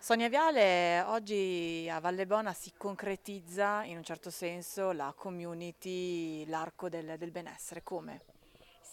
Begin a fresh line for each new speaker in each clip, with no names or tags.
Sonia Viale, oggi a Vallebona si concretizza in un certo senso la community, l'arco del, del benessere, come?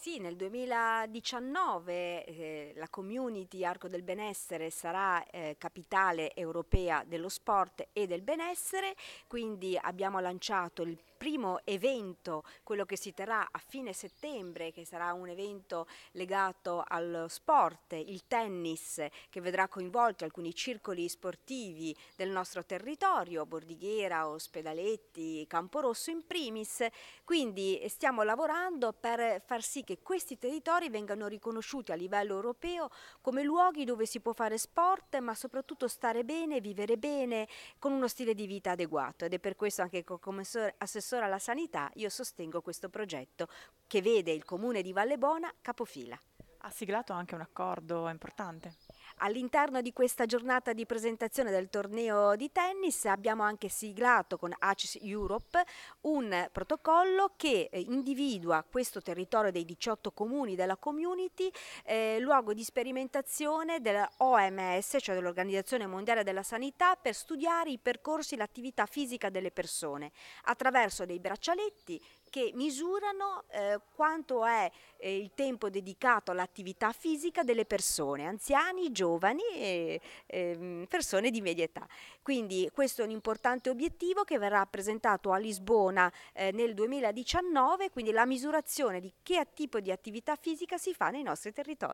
Sì, nel 2019 eh, la community Arco del Benessere sarà eh, capitale europea dello sport e del benessere, quindi abbiamo lanciato il primo evento, quello che si terrà a fine settembre, che sarà un evento legato allo sport, il tennis, che vedrà coinvolti alcuni circoli sportivi del nostro territorio, Bordighera, Ospedaletti, Camporosso in primis. Quindi eh, stiamo lavorando per far sì che questi territori vengano riconosciuti a livello europeo come luoghi dove si può fare sport, ma soprattutto stare bene, vivere bene, con uno stile di vita adeguato. Ed è per questo anche come assessore alla sanità io sostengo questo progetto che vede il comune di Vallebona capofila. Ha siglato anche un accordo importante. All'interno di questa giornata di presentazione del torneo di tennis abbiamo anche siglato con ACES Europe un protocollo che eh, individua questo territorio dei 18 comuni della community eh, luogo di sperimentazione dell'OMS, cioè dell'Organizzazione Mondiale della Sanità, per studiare i percorsi e l'attività fisica delle persone attraverso dei braccialetti che misurano eh, quanto è eh, il tempo dedicato all'attività fisica delle persone, anziani, giovani e eh, persone di media età. Quindi questo è un importante obiettivo che verrà presentato a Lisbona eh, nel 2019, quindi la misurazione di che tipo di attività fisica si fa nei nostri territori.